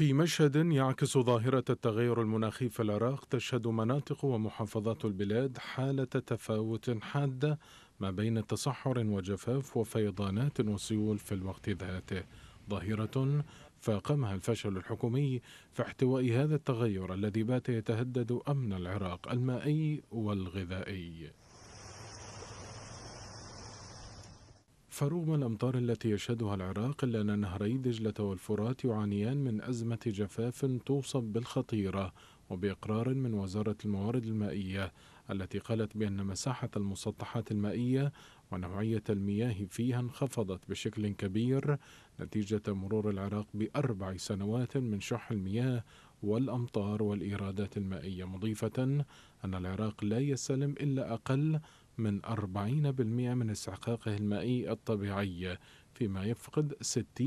في مشهد يعكس ظاهرة التغير المناخي في العراق تشهد مناطق ومحافظات البلاد حالة تفاوت حادة ما بين تصحر وجفاف وفيضانات وسيول في الوقت ذاته ظاهرة فاقمها الفشل الحكومي في احتواء هذا التغير الذي بات يتهدد أمن العراق المائي والغذائي فرغم الأمطار التي يشهدها العراق إلا أن نهري دجلة والفرات يعانيان من أزمة جفاف توصف بالخطيرة وبإقرار من وزارة الموارد المائية التي قالت بأن مساحة المسطحات المائية ونوعية المياه فيها انخفضت بشكل كبير نتيجة مرور العراق بأربع سنوات من شح المياه والأمطار والإيرادات المائية مضيفة أن العراق لا يستلم إلا أقل من 40% من استحقاقه المائي الطبيعي فيما يفقد 60%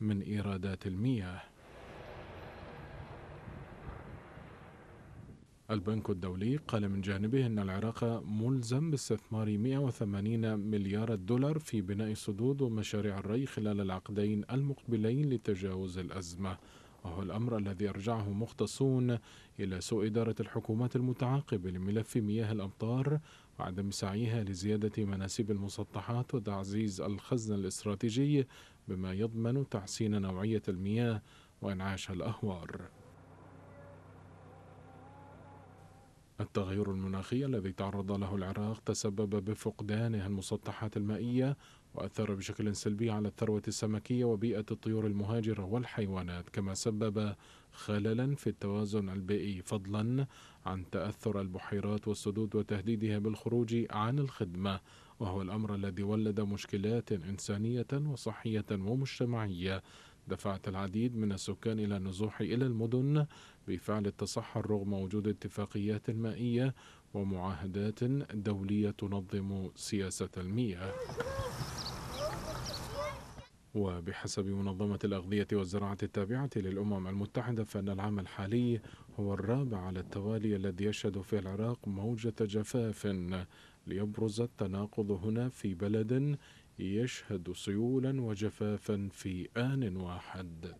من إيرادات المياه البنك الدولي قال من جانبه أن العراق ملزم باستثمار 180 مليار دولار في بناء سدود ومشاريع الري خلال العقدين المقبلين لتجاوز الأزمة وهو الأمر الذي أرجعه مختصون إلى سوء إدارة الحكومات المتعاقبة لملف مياه الأمطار وعدم سعيها لزيادة مناسيب المسطحات وتعزيز الخزن الاستراتيجي بما يضمن تحسين نوعية المياه وإنعاش الأهوار التغير المناخي الذي تعرض له العراق تسبب بفقدانه المسطحات المائية وأثر بشكل سلبي على الثروة السمكية وبيئة الطيور المهاجرة والحيوانات كما سبب خللا في التوازن البيئي فضلا عن تأثر البحيرات والسدود وتهديدها بالخروج عن الخدمة وهو الأمر الذي ولد مشكلات إنسانية وصحية ومجتمعية دفعت العديد من السكان إلى النزوح إلى المدن بفعل التصحر رغم وجود اتفاقيات مائية ومعاهدات دولية تنظم سياسة المياه وبحسب منظمة الأغذية والزراعة التابعة للأمم المتحدة فإن العام الحالي هو الرابع على التوالي الذي يشهد فيه العراق موجة جفاف ليبرز التناقض هنا في بلد يشهد سيولا وجفافا في آن واحد